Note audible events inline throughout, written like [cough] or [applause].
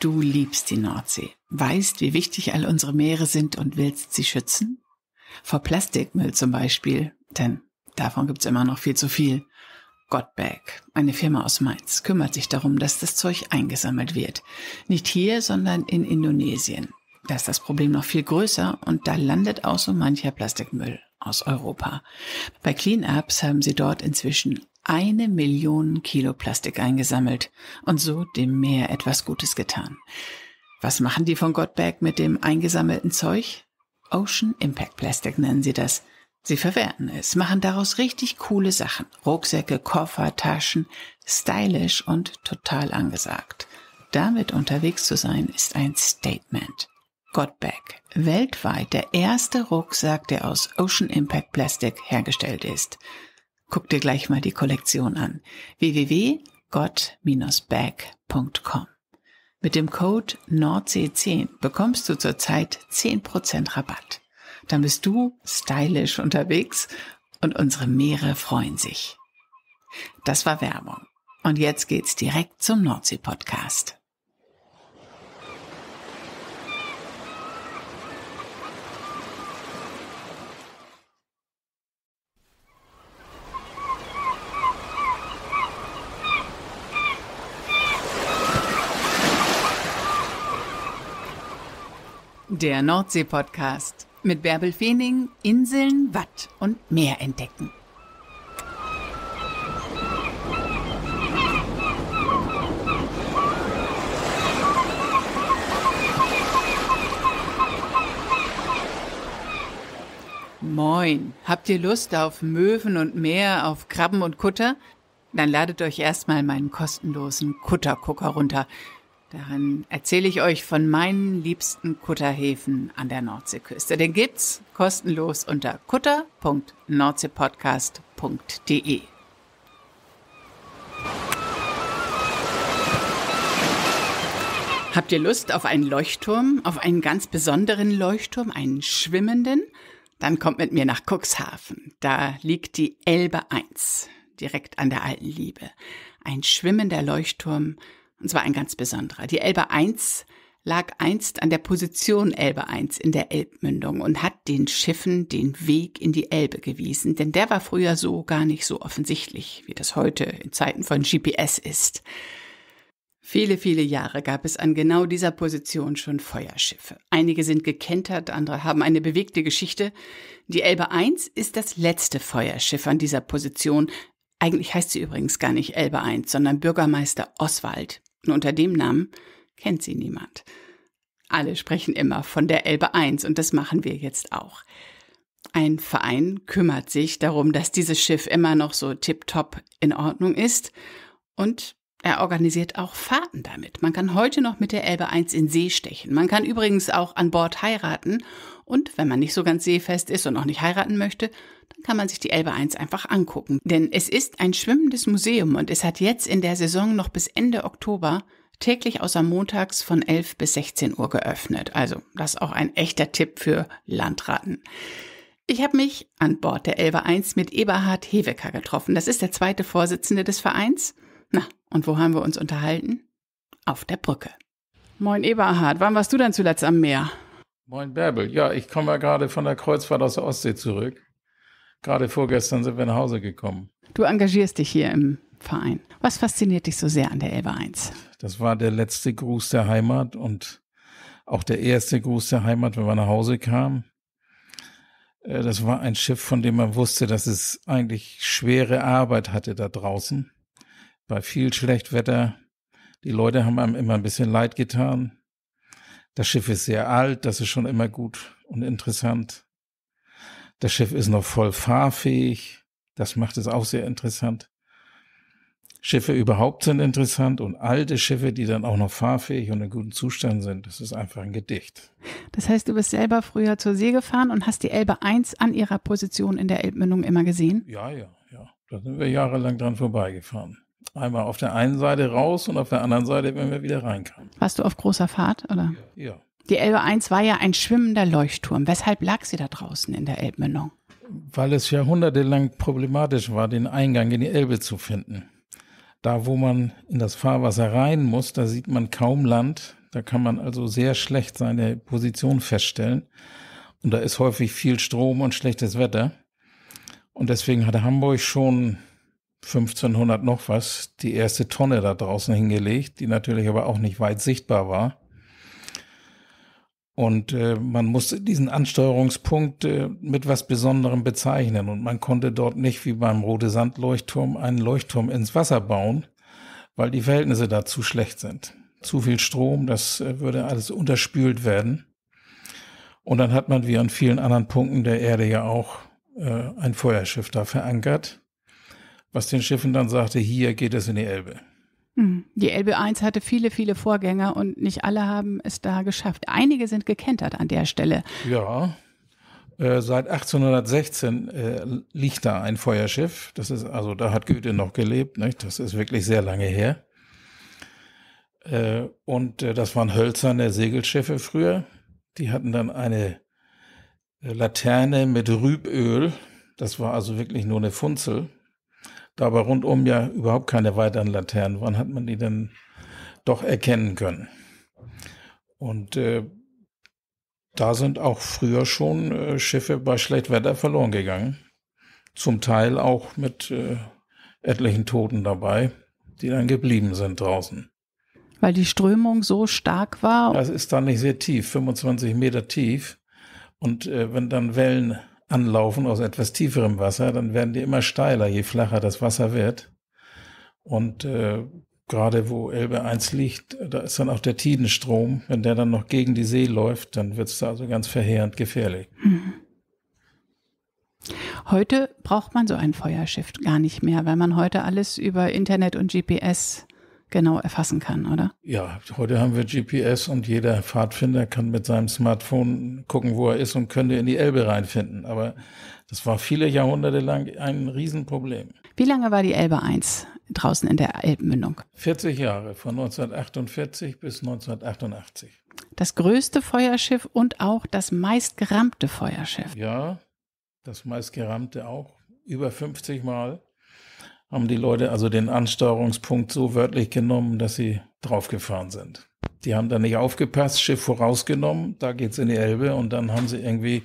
Du liebst die Nordsee, weißt, wie wichtig all unsere Meere sind und willst sie schützen? Vor Plastikmüll zum Beispiel, denn davon gibt's immer noch viel zu viel. Gottbag, eine Firma aus Mainz, kümmert sich darum, dass das Zeug eingesammelt wird. Nicht hier, sondern in Indonesien. Da ist das Problem noch viel größer und da landet auch so mancher Plastikmüll aus Europa. Bei Cleanups haben sie dort inzwischen eine Million Kilo Plastik eingesammelt und so dem Meer etwas Gutes getan. Was machen die von Gottberg mit dem eingesammelten Zeug? Ocean Impact Plastic nennen sie das. Sie verwerten es, machen daraus richtig coole Sachen. Rucksäcke, Koffer, Taschen, stylisch und total angesagt. Damit unterwegs zu sein, ist ein Statement. Godbag. Weltweit der erste Rucksack, der aus Ocean Impact Plastic hergestellt ist. Guck dir gleich mal die Kollektion an. www.god-bag.com Mit dem Code NordSee10 bekommst du zurzeit 10% Rabatt. Dann bist du stylisch unterwegs und unsere Meere freuen sich. Das war Werbung. Und jetzt geht's direkt zum Nordsee-Podcast. Der Nordsee-Podcast mit Bärbel Feening, Inseln, Watt und Meer entdecken. Moin, habt ihr Lust auf Möwen und Meer, auf Krabben und Kutter? Dann ladet euch erstmal meinen kostenlosen Kuttergucker runter. Darin erzähle ich euch von meinen liebsten Kutterhäfen an der Nordseeküste. Den gibt's kostenlos unter kutter.nordseepodcast.de. Habt ihr Lust auf einen Leuchtturm, auf einen ganz besonderen Leuchtturm, einen schwimmenden? Dann kommt mit mir nach Cuxhaven. Da liegt die Elbe 1, direkt an der alten Liebe. Ein schwimmender Leuchtturm und zwar ein ganz besonderer. Die Elbe 1 lag einst an der Position Elbe 1 in der Elbmündung und hat den Schiffen den Weg in die Elbe gewiesen, denn der war früher so gar nicht so offensichtlich, wie das heute in Zeiten von GPS ist. Viele, viele Jahre gab es an genau dieser Position schon Feuerschiffe. Einige sind gekentert, andere haben eine bewegte Geschichte. Die Elbe 1 ist das letzte Feuerschiff an dieser Position. Eigentlich heißt sie übrigens gar nicht Elbe 1, sondern Bürgermeister Oswald unter dem Namen kennt sie niemand. Alle sprechen immer von der Elbe 1 und das machen wir jetzt auch. Ein Verein kümmert sich darum, dass dieses Schiff immer noch so tiptop in Ordnung ist und er organisiert auch Fahrten damit. Man kann heute noch mit der Elbe 1 in See stechen. Man kann übrigens auch an Bord heiraten und wenn man nicht so ganz seefest ist und auch nicht heiraten möchte, dann kann man sich die Elbe 1 einfach angucken. Denn es ist ein schwimmendes Museum und es hat jetzt in der Saison noch bis Ende Oktober täglich außer montags von 11 bis 16 Uhr geöffnet. Also das ist auch ein echter Tipp für Landratten. Ich habe mich an Bord der Elbe 1 mit Eberhard Hewecker getroffen. Das ist der zweite Vorsitzende des Vereins. Na, und wo haben wir uns unterhalten? Auf der Brücke. Moin Eberhard, wann warst du denn zuletzt am Meer? Moin Bärbel, ja, ich komme ja gerade von der Kreuzfahrt aus der Ostsee zurück. Gerade vorgestern sind wir nach Hause gekommen. Du engagierst dich hier im Verein. Was fasziniert dich so sehr an der Elbe 1? Das war der letzte Gruß der Heimat und auch der erste Gruß der Heimat, wenn man nach Hause kam. Äh, das war ein Schiff, von dem man wusste, dass es eigentlich schwere Arbeit hatte da draußen. Bei viel Schlechtwetter. Die Leute haben einem immer ein bisschen leid getan. Das Schiff ist sehr alt, das ist schon immer gut und interessant. Das Schiff ist noch voll fahrfähig. Das macht es auch sehr interessant. Schiffe überhaupt sind interessant und alte Schiffe, die dann auch noch fahrfähig und in gutem Zustand sind, das ist einfach ein Gedicht. Das heißt, du bist selber früher zur See gefahren und hast die Elbe 1 an ihrer Position in der Elbmündung immer gesehen? Ja, ja, ja. Da sind wir jahrelang dran vorbeigefahren. Einmal auf der einen Seite raus und auf der anderen Seite, wenn wir wieder reinkamen. Warst du auf großer Fahrt, oder? Ja, ja. Die Elbe 1 war ja ein schwimmender Leuchtturm. Weshalb lag sie da draußen in der Elbmündung? Weil es jahrhundertelang problematisch war, den Eingang in die Elbe zu finden. Da, wo man in das Fahrwasser rein muss, da sieht man kaum Land. Da kann man also sehr schlecht seine Position feststellen. Und da ist häufig viel Strom und schlechtes Wetter. Und deswegen hatte Hamburg schon 1500 noch was die erste Tonne da draußen hingelegt, die natürlich aber auch nicht weit sichtbar war. Und äh, man musste diesen Ansteuerungspunkt äh, mit was Besonderem bezeichnen. Und man konnte dort nicht wie beim Rote Sandleuchtturm einen Leuchtturm ins Wasser bauen, weil die Verhältnisse da zu schlecht sind. Zu viel Strom, das äh, würde alles unterspült werden. Und dann hat man wie an vielen anderen Punkten der Erde ja auch äh, ein Feuerschiff da verankert, was den Schiffen dann sagte, hier geht es in die Elbe. Mhm. Die LB1 hatte viele, viele Vorgänger und nicht alle haben es da geschafft. Einige sind gekentert an der Stelle. Ja. Äh, seit 1816 äh, liegt da ein Feuerschiff. Das ist, also da hat Goethe noch gelebt, nicht? Das ist wirklich sehr lange her. Äh, und äh, das waren hölzerne Segelschiffe früher. Die hatten dann eine äh, Laterne mit Rüböl. Das war also wirklich nur eine Funzel. Da aber rundum ja überhaupt keine weiteren Laternen waren, hat man die dann doch erkennen können. Und äh, da sind auch früher schon äh, Schiffe bei Schlechtwetter verloren gegangen. Zum Teil auch mit äh, etlichen Toten dabei, die dann geblieben sind draußen. Weil die Strömung so stark war? Das ist dann nicht sehr tief, 25 Meter tief. Und äh, wenn dann Wellen anlaufen aus etwas tieferem Wasser, dann werden die immer steiler, je flacher das Wasser wird. Und äh, gerade wo Elbe 1 liegt, da ist dann auch der Tidenstrom. Wenn der dann noch gegen die See läuft, dann wird es da also ganz verheerend gefährlich. Hm. Heute braucht man so ein Feuerschiff gar nicht mehr, weil man heute alles über Internet und GPS genau erfassen kann, oder? Ja, heute haben wir GPS und jeder Pfadfinder kann mit seinem Smartphone gucken, wo er ist und könnte in die Elbe reinfinden. Aber das war viele Jahrhunderte lang ein Riesenproblem. Wie lange war die Elbe 1 draußen in der Elbmündung? 40 Jahre, von 1948 bis 1988. Das größte Feuerschiff und auch das meistgerammte Feuerschiff. Ja, das meistgerammte auch, über 50 Mal haben die Leute also den Ansteuerungspunkt so wörtlich genommen, dass sie draufgefahren sind. Die haben da nicht aufgepasst, Schiff vorausgenommen, da geht's in die Elbe und dann haben sie irgendwie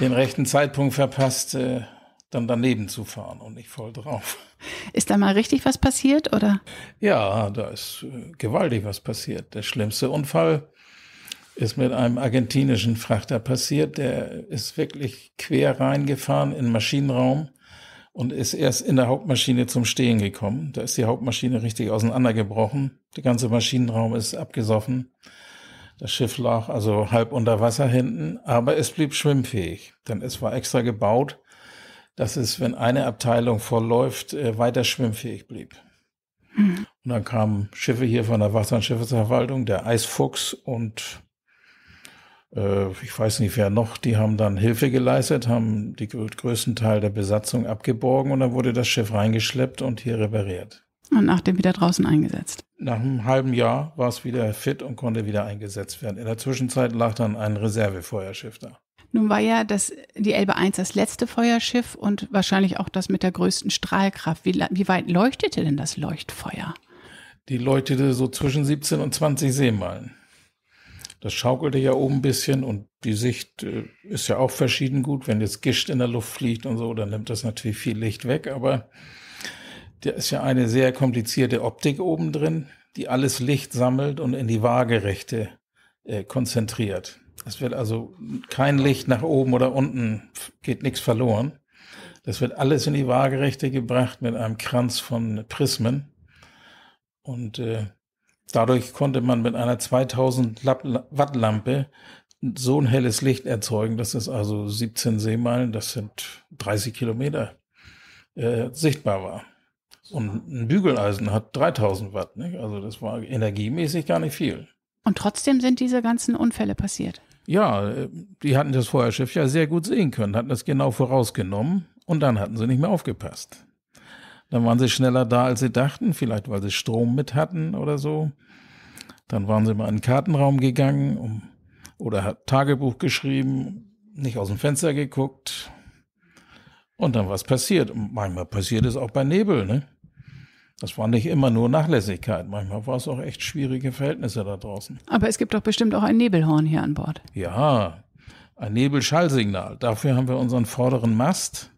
den rechten Zeitpunkt verpasst, äh, dann daneben zu fahren und nicht voll drauf. Ist da mal richtig was passiert, oder? Ja, da ist äh, gewaltig was passiert. Der schlimmste Unfall ist mit einem argentinischen Frachter passiert. Der ist wirklich quer reingefahren in den Maschinenraum und ist erst in der Hauptmaschine zum Stehen gekommen. Da ist die Hauptmaschine richtig auseinandergebrochen. Der ganze Maschinenraum ist abgesoffen. Das Schiff lag also halb unter Wasser hinten, aber es blieb schwimmfähig, denn es war extra gebaut, dass es, wenn eine Abteilung vorläuft, äh, weiter schwimmfähig blieb. Hm. Und dann kamen Schiffe hier von der Wasser- und Schiffesverwaltung, der Eisfuchs und äh, ich weiß nicht wer noch, die haben dann Hilfe geleistet, haben die größten Teil der Besatzung abgeborgen und dann wurde das Schiff reingeschleppt und hier repariert. Und nachdem wieder draußen eingesetzt. Nach einem halben Jahr war es wieder fit und konnte wieder eingesetzt werden. In der Zwischenzeit lag dann ein Reservefeuerschiff da. Nun war ja das, die Elbe 1 das letzte Feuerschiff und wahrscheinlich auch das mit der größten Strahlkraft. Wie, wie weit leuchtete denn das Leuchtfeuer? Die leuchtete so zwischen 17 und 20 Seemeilen. Das schaukelte ja oben ein bisschen und die Sicht äh, ist ja auch verschieden gut. Wenn jetzt Gischt in der Luft fliegt und so, dann nimmt das natürlich viel Licht weg. Aber da ist ja eine sehr komplizierte Optik oben drin, die alles Licht sammelt und in die waagerechte äh, konzentriert. Es wird also kein Licht nach oben oder unten, geht nichts verloren. Das wird alles in die waagerechte gebracht mit einem Kranz von Prismen. Und äh, Dadurch konnte man mit einer 2000 Watt Lampe so ein helles Licht erzeugen. dass es also 17 Seemeilen, das sind 30 Kilometer, äh, sichtbar war. Und ein Bügeleisen hat 3000 Watt. Nicht? Also das war energiemäßig gar nicht viel. Und trotzdem sind diese ganzen Unfälle passiert. Ja, äh, die hatten das Feuerschiff ja sehr gut sehen können, hatten das genau vorausgenommen und dann hatten sie nicht mehr aufgepasst. Dann waren sie schneller da, als sie dachten, vielleicht weil sie Strom mit hatten oder so. Dann waren sie mal in den Kartenraum gegangen um, oder hat Tagebuch geschrieben, nicht aus dem Fenster geguckt. Und dann was passiert. Und manchmal passiert es auch bei Nebel, ne? Das war nicht immer nur Nachlässigkeit. Manchmal war es auch echt schwierige Verhältnisse da draußen. Aber es gibt doch bestimmt auch ein Nebelhorn hier an Bord. Ja, ein Nebelschallsignal. Dafür haben wir unseren vorderen Mast.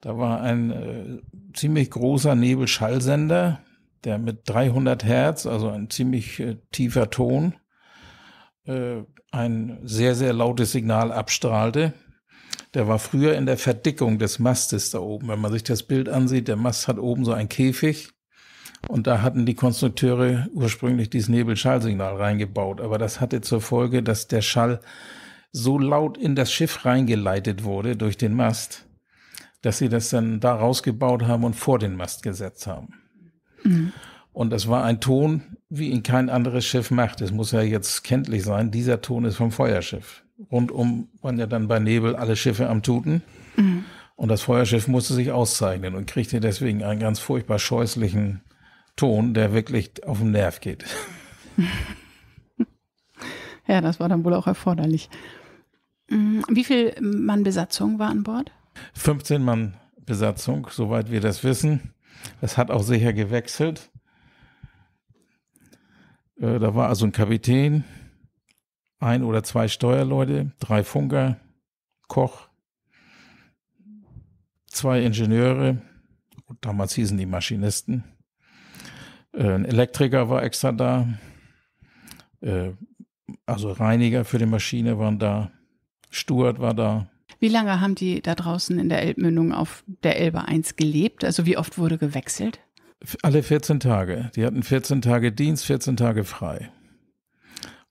Da war ein äh, ziemlich großer Nebelschallsender, der mit 300 Hertz, also ein ziemlich äh, tiefer Ton, äh, ein sehr, sehr lautes Signal abstrahlte. Der war früher in der Verdickung des Mastes da oben. Wenn man sich das Bild ansieht, der Mast hat oben so einen Käfig. Und da hatten die Konstrukteure ursprünglich dieses Nebelschallsignal reingebaut. Aber das hatte zur Folge, dass der Schall so laut in das Schiff reingeleitet wurde durch den Mast, dass sie das dann da rausgebaut haben und vor den Mast gesetzt haben. Mhm. Und das war ein Ton, wie ihn kein anderes Schiff macht. Es muss ja jetzt kenntlich sein, dieser Ton ist vom Feuerschiff. Rundum waren ja dann bei Nebel alle Schiffe am Tuten. Mhm. Und das Feuerschiff musste sich auszeichnen und kriegte deswegen einen ganz furchtbar scheußlichen Ton, der wirklich auf den Nerv geht. [laughs] Ja, das war dann wohl auch erforderlich. Mhm. Wie viel Mann Besatzung war an Bord? 15 Mann Besatzung, soweit wir das wissen. Das hat auch sicher gewechselt. Äh, da war also ein Kapitän, ein oder zwei Steuerleute, drei Funker, Koch, zwei Ingenieure, damals hießen die Maschinisten. Äh, ein Elektriker war extra da. Äh, also Reiniger für die Maschine waren da. Stuart war da. Wie lange haben die da draußen in der Elbmündung auf der Elbe 1 gelebt? Also wie oft wurde gewechselt? Alle 14 Tage. Die hatten 14 Tage Dienst, 14 Tage frei.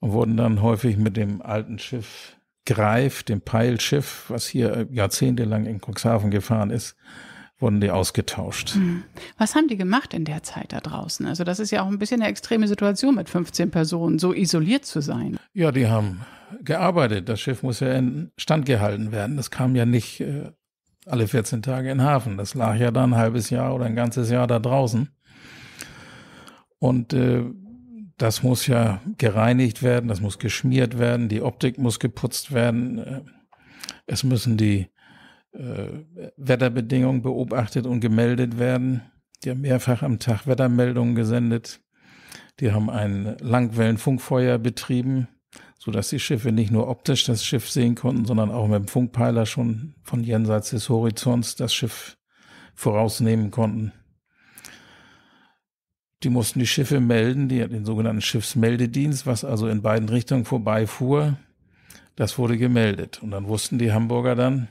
Und wurden dann häufig mit dem alten Schiff Greif, dem Peilschiff, was hier äh, jahrzehntelang in Cuxhaven gefahren ist, wurden die ausgetauscht. Hm. Was haben die gemacht in der Zeit da draußen? Also das ist ja auch ein bisschen eine extreme Situation mit 15 Personen, so isoliert zu sein. Ja, die haben gearbeitet. Das Schiff muss ja in Stand gehalten werden. Das kam ja nicht äh, alle 14 Tage in den Hafen. Das lag ja dann ein halbes Jahr oder ein ganzes Jahr da draußen. Und äh, das muss ja gereinigt werden, das muss geschmiert werden, die Optik muss geputzt werden. Äh, es müssen die äh, Wetterbedingungen beobachtet und gemeldet werden. Die haben mehrfach am Tag Wettermeldungen gesendet. Die haben ein Langwellenfunkfeuer betrieben, sodass die Schiffe nicht nur optisch das Schiff sehen konnten, sondern auch mit dem Funkpeiler schon von jenseits des Horizonts das Schiff vorausnehmen konnten. Die mussten die Schiffe melden, die hat den sogenannten Schiffsmeldedienst, was also in beiden Richtungen vorbeifuhr. Das wurde gemeldet. Und dann wussten die Hamburger dann,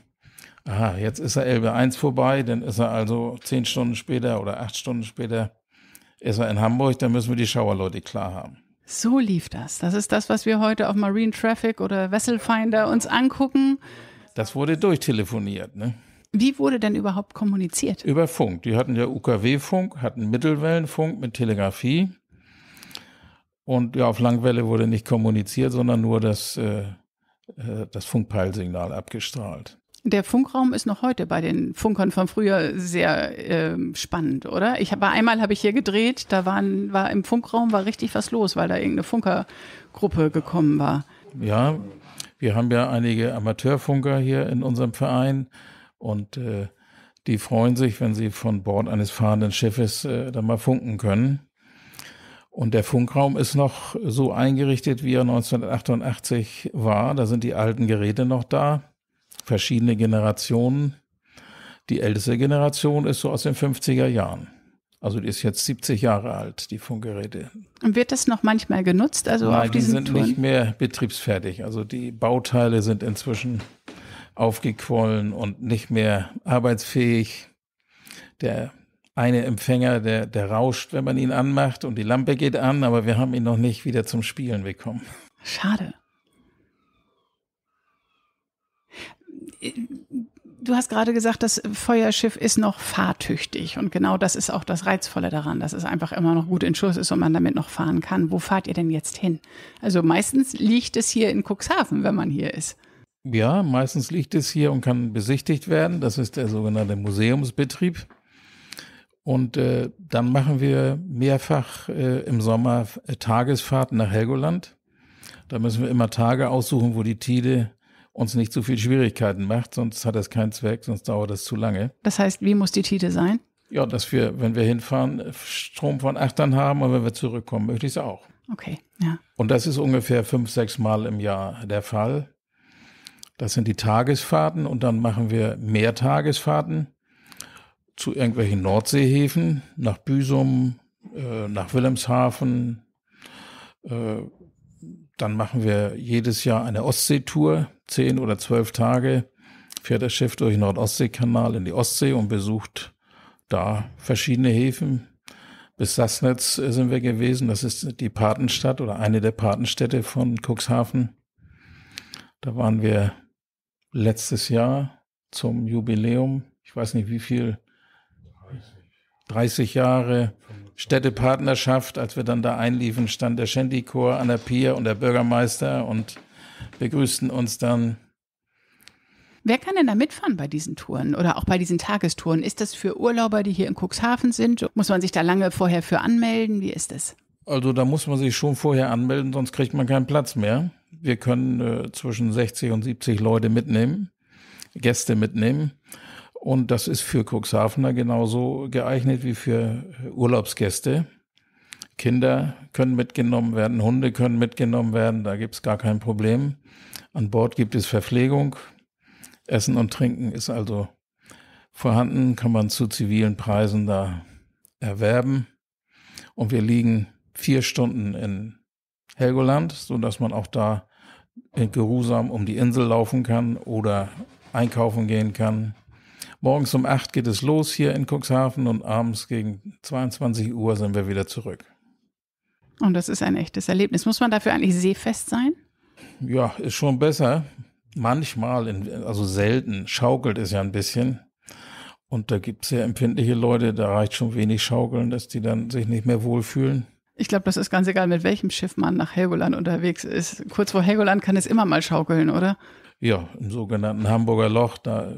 aha, jetzt ist er LB1 vorbei, dann ist er also zehn Stunden später oder acht Stunden später ist er in Hamburg, dann müssen wir die Schauerleute klar haben. So lief das. Das ist das, was wir heute auf Marine Traffic oder Vesselfinder uns angucken. Das wurde durchtelefoniert, ne? Wie wurde denn überhaupt kommuniziert? Über Funk. Die hatten ja UKW-Funk, hatten Mittelwellenfunk mit Telegrafie. Und ja, auf Langwelle wurde nicht kommuniziert, sondern nur das, äh, äh das Funkpeilsignal abgestrahlt. Der Funkraum ist noch heute bei den Funkern von früher sehr äh, spannend, oder? Ich habe einmal habe ich hier gedreht, da waren, war im Funkraum war richtig was los, weil da irgendeine Funkergruppe gekommen war. Ja, wir haben ja einige Amateurfunker hier in unserem Verein und äh, die freuen sich, wenn sie von Bord eines fahrenden Schiffes äh, dann mal funken können. Und der Funkraum ist noch so eingerichtet, wie er 1988 war. Da sind die alten Geräte noch da verschiedene Generationen. Die älteste Generation ist so aus den 50er Jahren. Also die ist jetzt 70 Jahre alt, die Funkgeräte. Und wird das noch manchmal genutzt? Also Nein, auf diesen die sind Touren? nicht mehr betriebsfertig. Also die Bauteile sind inzwischen aufgequollen und nicht mehr arbeitsfähig. Der eine Empfänger, der, der rauscht, wenn man ihn anmacht und die Lampe geht an, aber wir haben ihn noch nicht wieder zum Spielen bekommen. Schade. du hast gerade gesagt, das Feuerschiff ist noch fahrtüchtig und genau das ist auch das Reizvolle daran, dass es einfach immer noch gut in Schuss ist und man damit noch fahren kann. Wo fahrt ihr denn jetzt hin? Also meistens liegt es hier in Cuxhaven, wenn man hier ist. Ja, meistens liegt es hier und kann besichtigt werden. Das ist der sogenannte Museumsbetrieb. Und äh, dann machen wir mehrfach äh, im Sommer Tagesfahrten nach Helgoland. Da müssen wir immer Tage aussuchen, wo die Tide uns nicht zu viel Schwierigkeiten macht, sonst hat das keinen Zweck, sonst dauert das zu lange. Das heißt, wie muss die Tite sein? Ja, dass wir, wenn wir hinfahren, Strom von Achtern haben und wenn wir zurückkommen, möglichst auch. Okay, ja. Und das ist ungefähr fünf, sechs Mal im Jahr der Fall. Das sind die Tagesfahrten und dann machen wir mehr Tagesfahrten zu irgendwelchen Nordseehäfen, nach Büsum, äh, nach Wilhelmshaven, äh, dann machen wir jedes Jahr eine Ostseetour, zehn oder zwölf Tage, fährt das Schiff durch den Nordostseekanal in die Ostsee und besucht da verschiedene Häfen. Bis Sassnitz äh, sind wir gewesen, das ist die Patenstadt oder eine der Patenstädte von Cuxhaven. Da waren wir letztes Jahr zum Jubiläum, ich weiß nicht wie viel, 30 Jahre, Städtepartnerschaft, als wir dann da einliefen, stand der Shandy-Chor an der Pier und der Bürgermeister und begrüßten uns dann. Wer kann denn da mitfahren bei diesen Touren oder auch bei diesen Tagestouren? Ist das für Urlauber, die hier in Cuxhaven sind? Muss man sich da lange vorher für anmelden? Wie ist das? Also da muss man sich schon vorher anmelden, sonst kriegt man keinen Platz mehr. Wir können äh, zwischen 60 und 70 Leute mitnehmen, Gäste mitnehmen. Und das ist für Cuxhavener genauso geeignet wie für Urlaubsgäste. Kinder können mitgenommen werden, Hunde können mitgenommen werden, da gibt es gar kein Problem. An Bord gibt es Verpflegung. Essen und Trinken ist also vorhanden, kann man zu zivilen Preisen da erwerben. Und wir liegen vier Stunden in Helgoland, sodass man auch da geruhsam um die Insel laufen kann oder einkaufen gehen kann. Morgens um 8 geht es los hier in Cuxhaven und abends gegen 22 Uhr sind wir wieder zurück. Und das ist ein echtes Erlebnis. Muss man dafür eigentlich seefest sein? Ja, ist schon besser. Manchmal, in, also selten, schaukelt es ja ein bisschen. Und da gibt es sehr empfindliche Leute, da reicht schon wenig Schaukeln, dass die dann sich nicht mehr wohlfühlen. Ich glaube, das ist ganz egal, mit welchem Schiff man nach Helgoland unterwegs ist. Kurz vor Helgoland kann es immer mal schaukeln, oder? Ja, im sogenannten Hamburger Loch, da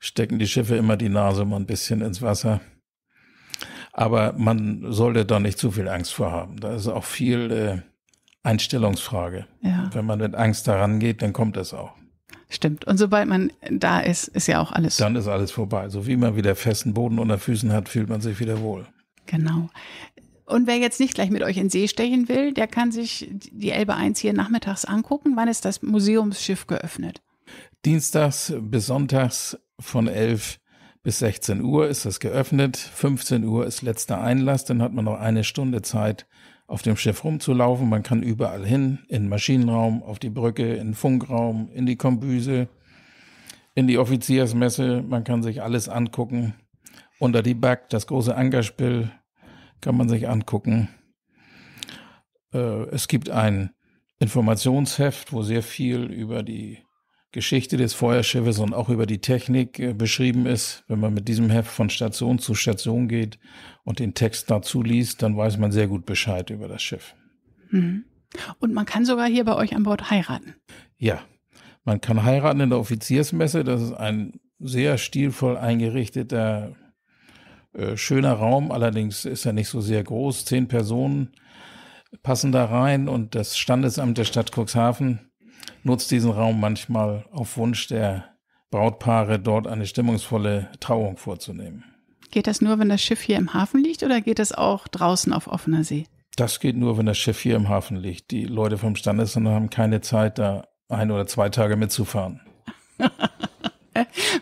stecken die Schiffe immer die Nase mal ein bisschen ins Wasser. Aber man sollte da nicht zu viel Angst vor haben. Da ist auch viel äh, Einstellungsfrage. Ja. Wenn man mit Angst daran geht, dann kommt es auch. Stimmt. Und sobald man da ist, ist ja auch alles. Dann ist alles vorbei. So wie man wieder festen Boden unter Füßen hat, fühlt man sich wieder wohl. Genau. Und wer jetzt nicht gleich mit euch in See stechen will, der kann sich die Elbe 1 hier nachmittags angucken. Wann ist das Museumsschiff geöffnet? Dienstags bis Sonntags von 11 bis 16 Uhr ist das geöffnet. 15 Uhr ist letzter Einlass. Dann hat man noch eine Stunde Zeit, auf dem Schiff rumzulaufen. Man kann überall hin, in den Maschinenraum, auf die Brücke, in den Funkraum, in die Kombüse, in die Offiziersmesse. Man kann sich alles angucken. Unter die Back, das große Ankerspiel kann man sich angucken. Äh, es gibt ein Informationsheft, wo sehr viel über die Geschichte des Feuerschiffes und auch über die Technik äh, beschrieben ist. Wenn man mit diesem Heft von Station zu Station geht und den Text dazu liest, dann weiß man sehr gut Bescheid über das Schiff. Mhm. Und man kann sogar hier bei euch an Bord heiraten. Ja, man kann heiraten in der Offiziersmesse. Das ist ein sehr stilvoll eingerichteter, äh, schöner Raum. Allerdings ist er nicht so sehr groß. Zehn Personen passen da rein und das Standesamt der Stadt Cuxhaven nutzt diesen Raum manchmal auf Wunsch der Brautpaare, dort eine stimmungsvolle Trauung vorzunehmen. Geht das nur, wenn das Schiff hier im Hafen liegt oder geht das auch draußen auf offener See? Das geht nur, wenn das Schiff hier im Hafen liegt. Die Leute vom Standesamt haben keine Zeit, da ein oder zwei Tage mitzufahren. [laughs]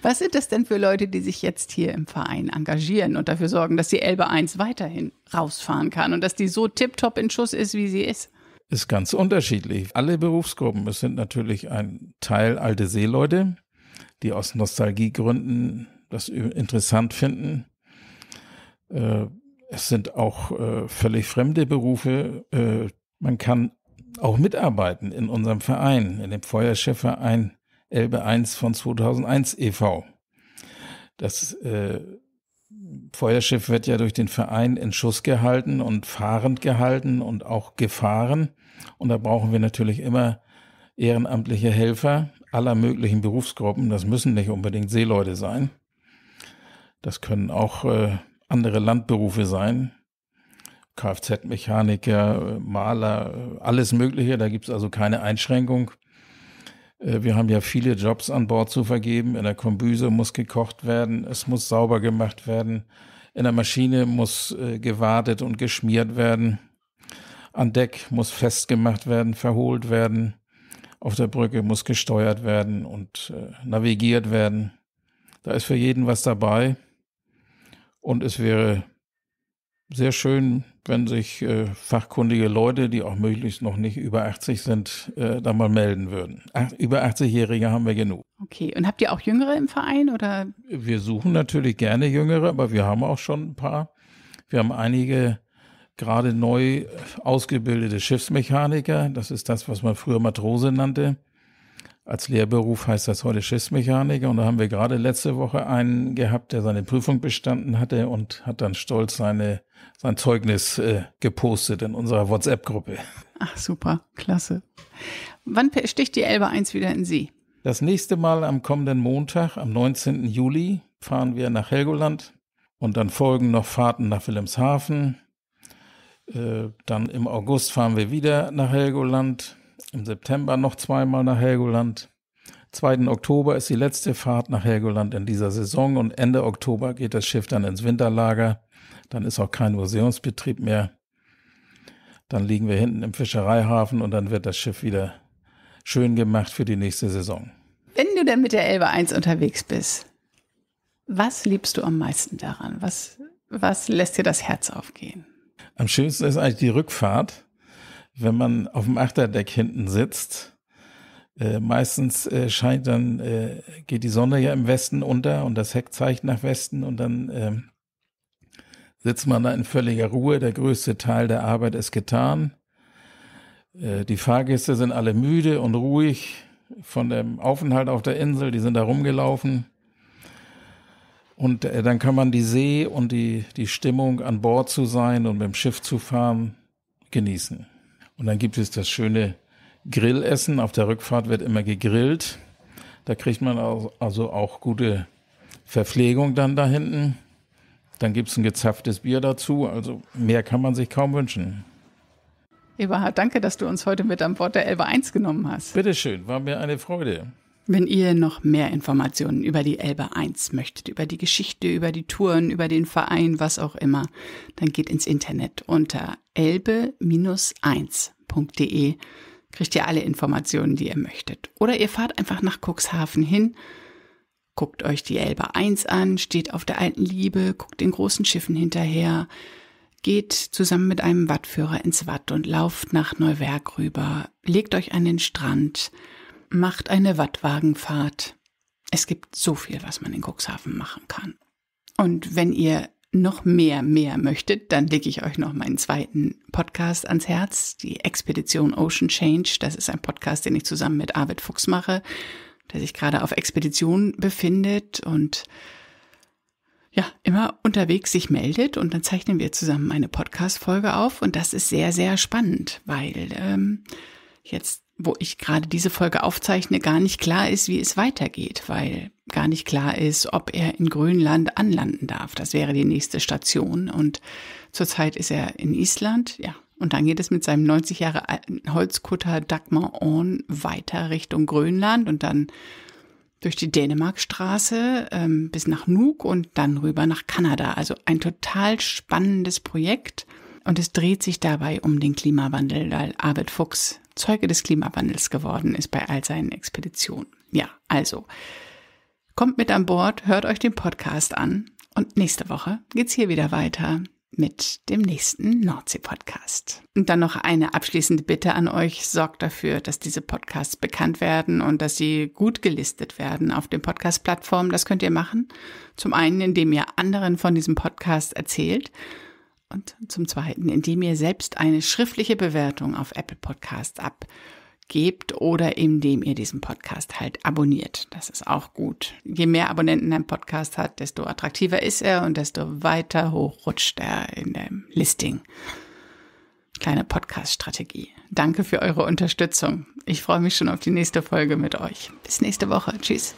Was sind das denn für Leute, die sich jetzt hier im Verein engagieren und dafür sorgen, dass die Elbe 1 weiterhin rausfahren kann und dass die so tiptop in Schuss ist, wie sie ist? ist ganz unterschiedlich. Alle Berufsgruppen, es sind natürlich ein Teil alte Seeleute, die aus Nostalgiegründen das interessant finden. Äh, es sind auch äh, völlig fremde Berufe. Äh, man kann auch mitarbeiten in unserem Verein, in dem Feuerschiffverein Elbe 1 von 2001 e.V. Das Feuerschiff wird ja durch den Verein in Schuss gehalten und fahrend gehalten und auch gefahren. Und da brauchen wir natürlich immer ehrenamtliche Helfer aller möglichen Berufsgruppen. Das müssen nicht unbedingt Seeleute sein. Das können auch äh, andere Landberufe sein. Kfz-Mechaniker, äh, Maler, äh, alles Mögliche. Da gibt es also keine Einschränkung. Äh, wir haben ja viele Jobs an Bord zu vergeben. In der Kombüse muss gekocht werden, es muss sauber gemacht werden, in der Maschine muss gewartet und geschmiert werden. An Deck muss festgemacht werden, verholt werden. Auf der Brücke muss gesteuert werden und äh, navigiert werden. Da ist für jeden was dabei. Und es wäre sehr schön, wenn sich äh, fachkundige Leute, die auch möglichst noch nicht über 80 sind, äh, da mal melden würden. Ach, über 80-Jährige haben wir genug. Okay, und habt ihr auch Jüngere im Verein oder? Wir suchen natürlich gerne Jüngere, aber wir haben auch schon ein paar. Wir haben einige gerade neu ausgebildete Schiffsmechaniker. Das ist das, was man früher Matrose nannte. Als Lehrberuf heißt das heute Schiffsmechaniker. Und da haben wir gerade letzte Woche einen gehabt, der seine Prüfung bestanden hatte und hat dann stolz seine, sein Zeugnis äh, gepostet in unserer WhatsApp-Gruppe. Ach, super, klasse. Wann sticht die Elbe 1 wieder in See? Das nächste Mal am kommenden Montag, am 19. Juli, fahren wir nach Helgoland und dann folgen noch Fahrten nach Wilhelmshaven, äh, dann im August fahren wir wieder nach Helgoland. Im September noch zweimal nach Helgoland. 2. Oktober ist die letzte Fahrt nach Helgoland in dieser Saison und Ende Oktober geht das Schiff dann ins Winterlager. Dann ist auch kein Museumsbetrieb mehr. Dann liegen wir hinten im Fischereihafen und dann wird das Schiff wieder schön gemacht für die nächste Saison. Wenn du denn mit der Elbe 1 unterwegs bist, was liebst du am meisten daran? Was, was lässt dir das Herz aufgehen? Am schönsten ist eigentlich die Rückfahrt, wenn man auf dem Achterdeck hinten sitzt. Äh, meistens äh, scheint dann, äh, geht die Sonne ja im Westen unter und das Heck zeigt nach Westen und dann ähm, sitzt man da in völliger Ruhe. Der größte Teil der Arbeit ist getan. Äh, die Fahrgäste sind alle müde und ruhig von dem Aufenthalt auf der Insel, die sind da rumgelaufen. Und äh, dann kann man die See und die, die Stimmung an Bord zu sein und mit dem Schiff zu fahren genießen. Und dann gibt es das schöne Grillessen. Auf der Rückfahrt wird immer gegrillt. Da kriegt man also, also auch gute Verpflegung dann da hinten. Dann gibt es ein gezapftes Bier dazu. Also mehr kann man sich kaum wünschen. Eberhard, danke, dass du uns heute mit an Bord der Elbe 1 genommen hast. Bitteschön, war mir eine Freude. Wenn ihr noch mehr Informationen über die Elbe 1 möchtet, über die Geschichte, über die Touren, über den Verein, was auch immer, dann geht ins Internet unter elbe-1.de. Kriegt ihr alle Informationen, die ihr möchtet. Oder ihr fahrt einfach nach Cuxhaven hin, guckt euch die Elbe 1 an, steht auf der alten Liebe, guckt den großen Schiffen hinterher, geht zusammen mit einem Wattführer ins Watt und lauft nach Neuwerk rüber, legt euch an den Strand, macht eine Wattwagenfahrt. Es gibt so viel, was man in Cuxhaven machen kann. Und wenn ihr noch mehr, mehr möchtet, dann lege ich euch noch meinen zweiten Podcast ans Herz, die Expedition Ocean Change. Das ist ein Podcast, den ich zusammen mit Arvid Fuchs mache, der sich gerade auf Expedition befindet und ja, immer unterwegs sich meldet und dann zeichnen wir zusammen eine Podcast-Folge auf und das ist sehr, sehr spannend, weil ähm, jetzt wo ich gerade diese Folge aufzeichne, gar nicht klar ist, wie es weitergeht, weil gar nicht klar ist, ob er in Grönland anlanden darf. Das wäre die nächste Station. Und zurzeit ist er in Island, ja. Und dann geht es mit seinem 90 Jahre alten Holzkutter Dagmar Orn weiter Richtung Grönland und dann durch die Dänemarkstraße ähm, bis nach Nuuk und dann rüber nach Kanada. Also ein total spannendes Projekt. Und es dreht sich dabei um den Klimawandel, weil Arvid Fuchs Zeuge des Klimawandels geworden ist bei all seinen Expeditionen. Ja, also, kommt mit an Bord, hört euch den Podcast an und nächste Woche geht's hier wieder weiter mit dem nächsten Nordsee-Podcast. Und dann noch eine abschließende Bitte an euch. Sorgt dafür, dass diese Podcasts bekannt werden und dass sie gut gelistet werden auf den Podcast-Plattformen. Das könnt ihr machen. Zum einen, indem ihr anderen von diesem Podcast erzählt und zum Zweiten, indem ihr selbst eine schriftliche Bewertung auf Apple Podcasts abgebt oder indem ihr diesen Podcast halt abonniert. Das ist auch gut. Je mehr Abonnenten ein Podcast hat, desto attraktiver ist er und desto weiter hoch rutscht er in dem Listing. Kleine Podcast-Strategie. Danke für eure Unterstützung. Ich freue mich schon auf die nächste Folge mit euch. Bis nächste Woche. Tschüss.